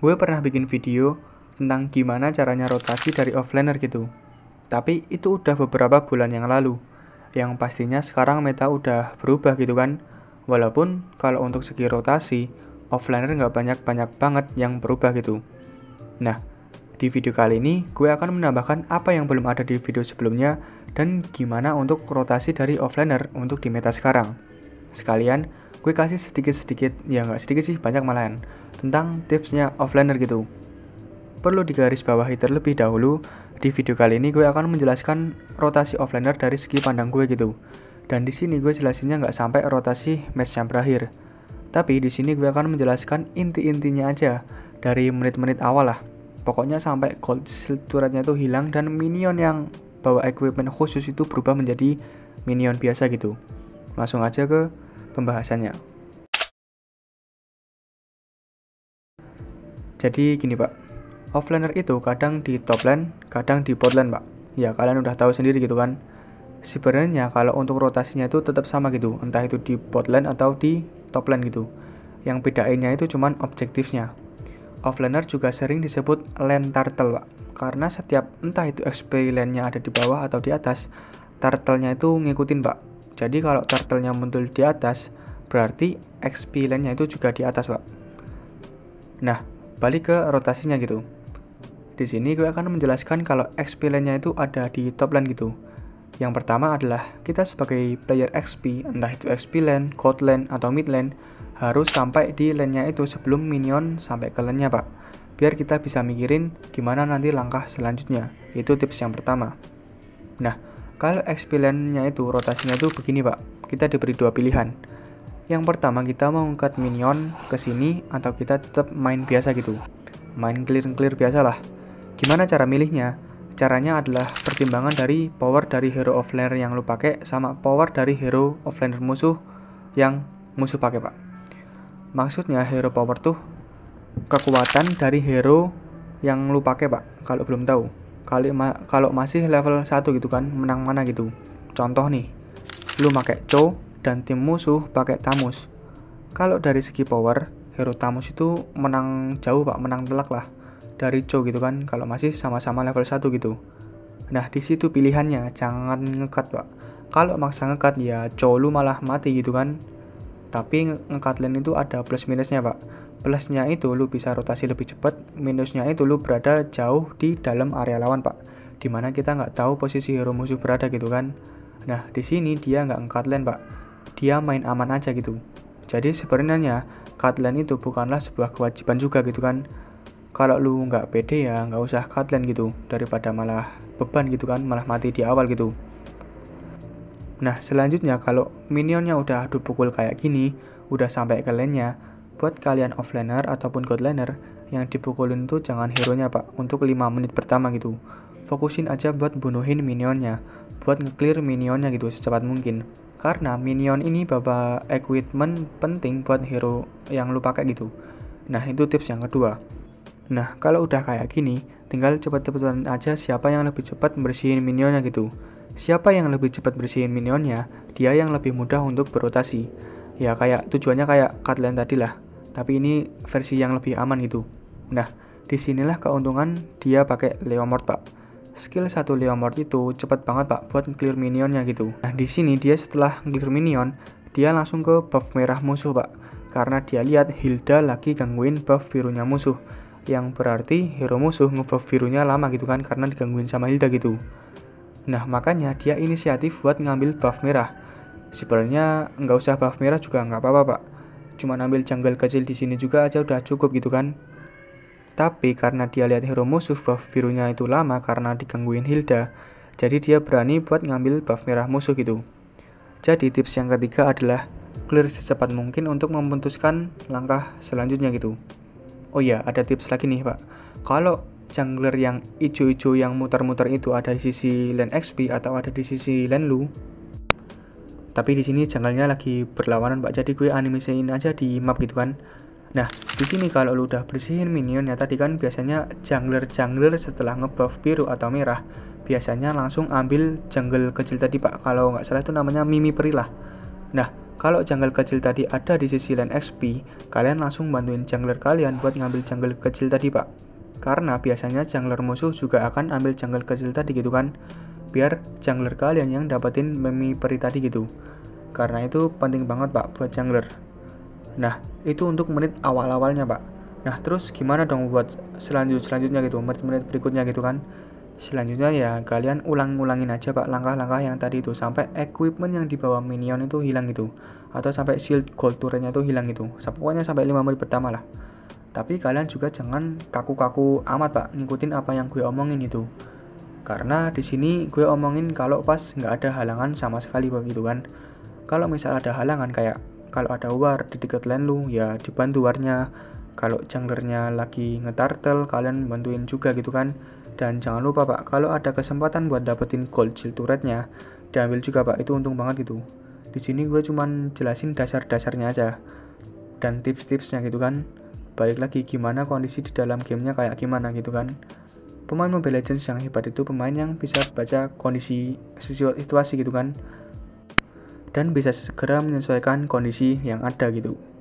gue pernah bikin video tentang gimana caranya rotasi dari offlaner gitu. Tapi itu udah beberapa bulan yang lalu. Yang pastinya sekarang meta udah berubah gitu kan. Walaupun kalau untuk segi rotasi, offlaner nggak banyak-banyak banget yang berubah gitu. Nah, di video kali ini gue akan menambahkan apa yang belum ada di video sebelumnya dan gimana untuk rotasi dari offlaner untuk di meta sekarang. Sekalian, gue kasih sedikit-sedikit ya nggak sedikit sih banyak malahan tentang tipsnya offliner gitu perlu digarisbawahi terlebih dahulu di video kali ini gue akan menjelaskan rotasi offliner dari segi pandang gue gitu dan di sini gue jelasinnya nggak sampai rotasi match yang berakhir tapi di sini gue akan menjelaskan inti-intinya aja dari menit-menit awal lah pokoknya sampai gold silturatnya tuh hilang dan minion yang bawa equipment khusus itu berubah menjadi minion biasa gitu langsung aja ke pembahasannya. Jadi gini pak, offlaner itu kadang di top lane, kadang di bot lane pak. Ya kalian udah tahu sendiri gitu kan. Sebenarnya kalau untuk rotasinya itu tetap sama gitu, entah itu di bot lane atau di top lane gitu. Yang bedainnya itu cuman objektifnya. Offlaner juga sering disebut lane turtle pak, karena setiap entah itu XP lane-nya ada di bawah atau di atas, turtle-nya itu ngikutin pak. Jadi kalau turtle-nya muncul di atas, berarti XP lane-nya itu juga di atas, Pak. Nah, balik ke rotasinya gitu. Di sini gue akan menjelaskan kalau XP lane-nya itu ada di top lane gitu. Yang pertama adalah kita sebagai player XP, entah itu XP lane, god lane, atau mid lane, harus sampai di lane-nya itu sebelum minion sampai ke lane-nya, Pak. Biar kita bisa mikirin gimana nanti langkah selanjutnya. Itu tips yang pertama. Nah, kalau expilandnya itu rotasinya itu begini pak, kita diberi dua pilihan. Yang pertama kita mengangkat minion ke sini atau kita tetap main biasa gitu. Main clear-clear biasa lah. Gimana cara milihnya? Caranya adalah pertimbangan dari power dari hero offlaner yang lu pakai sama power dari hero offlaner musuh yang musuh pakai pak. Maksudnya hero power tuh kekuatan dari hero yang lu pakai pak kalau belum tahu kali ma kalau masih level 1 gitu kan menang mana gitu contoh nih lu pakai Cho dan tim musuh pakai Tamus kalau dari segi power hero Tamus itu menang jauh pak menang telak lah dari Cho gitu kan kalau masih sama-sama level 1 gitu nah di situ pilihannya jangan ngekat pak kalau maksa ngekat ya Cho lu malah mati gitu kan tapi lane itu ada plus minusnya pak plusnya itu lu bisa rotasi lebih cepat minusnya itu lu berada jauh di dalam area lawan pak dimana kita nggak tahu posisi hero musuh berada gitu kan nah di sini dia nggak ngekat lane pak dia main aman aja gitu jadi sebenarnya cut lane itu bukanlah sebuah kewajiban juga gitu kan kalau lu nggak pede ya nggak usah cut lane gitu daripada malah beban gitu kan malah mati di awal gitu Nah, selanjutnya kalau minionnya udah adu pukul kayak gini, udah sampai ke lane-nya, buat kalian offlaner ataupun godlaner yang dipukulin tuh jangan hero-nya, Pak, untuk 5 menit pertama gitu. Fokusin aja buat bunuhin minionnya, buat nge-clear minionnya gitu secepat mungkin. Karena minion ini bawa equipment penting buat hero yang lu pakai gitu. Nah, itu tips yang kedua. Nah, kalau udah kayak gini, tinggal cepet-cepetan aja siapa yang lebih cepat membersihin minionnya gitu siapa yang lebih cepat bersihin minionnya, dia yang lebih mudah untuk berotasi. Ya kayak tujuannya kayak Cutland tadi lah, tapi ini versi yang lebih aman gitu. Nah, disinilah keuntungan dia pakai Leomord pak. Skill satu Leomord itu cepat banget pak buat clear minionnya gitu. Nah di sini dia setelah clear minion, dia langsung ke buff merah musuh pak. Karena dia lihat Hilda lagi gangguin buff birunya musuh yang berarti hero musuh ngebuff birunya lama gitu kan karena digangguin sama Hilda gitu. Nah makanya dia inisiatif buat ngambil buff merah. Sebenarnya nggak usah buff merah juga nggak apa-apa pak. Cuma ambil jungle kecil di sini juga aja udah cukup gitu kan. Tapi karena dia lihat hero musuh buff birunya itu lama karena digangguin Hilda, jadi dia berani buat ngambil buff merah musuh gitu. Jadi tips yang ketiga adalah clear secepat mungkin untuk memutuskan langkah selanjutnya gitu. Oh iya, ada tips lagi nih pak. Kalau jungler yang ijo-ijo yang muter-muter itu ada di sisi lane XP atau ada di sisi lane lu tapi di sini jungle-nya lagi berlawanan pak jadi gue animasiin aja di map gitu kan nah di sini kalau lu udah bersihin minion ya tadi kan biasanya jungler-jungler setelah ngebuff biru atau merah biasanya langsung ambil jungle kecil tadi pak kalau nggak salah itu namanya mimi perilah nah kalau jungle kecil tadi ada di sisi lane XP kalian langsung bantuin jungler kalian buat ngambil jungle kecil tadi pak karena biasanya jungler musuh juga akan ambil jungle kecil tadi gitu kan. Biar jungler kalian yang dapetin memi peri tadi gitu. Karena itu penting banget pak buat jungler. Nah, itu untuk menit awal-awalnya pak. Nah, terus gimana dong buat selanjut selanjutnya gitu, menit-menit berikutnya gitu kan. Selanjutnya ya kalian ulang-ulangin aja pak langkah-langkah yang tadi itu sampai equipment yang dibawa minion itu hilang gitu atau sampai shield gold turretnya itu hilang gitu. Pokoknya sampai 5 menit pertama lah. Tapi kalian juga jangan kaku-kaku amat pak, ngikutin apa yang gue omongin itu. Karena di sini gue omongin kalau pas nggak ada halangan sama sekali begitu kan. Kalau misal ada halangan kayak kalau ada war di dekat lane lu ya dibantu warnya. Kalau junglernya lagi ngetartel kalian bantuin juga gitu kan. Dan jangan lupa pak, kalau ada kesempatan buat dapetin gold shield turretnya, diambil juga pak, itu untung banget gitu. Di sini gue cuman jelasin dasar-dasarnya aja dan tips-tipsnya gitu kan balik lagi gimana kondisi di dalam gamenya kayak gimana gitu kan pemain Mobile Legends yang hebat itu pemain yang bisa baca kondisi situasi gitu kan dan bisa segera menyesuaikan kondisi yang ada gitu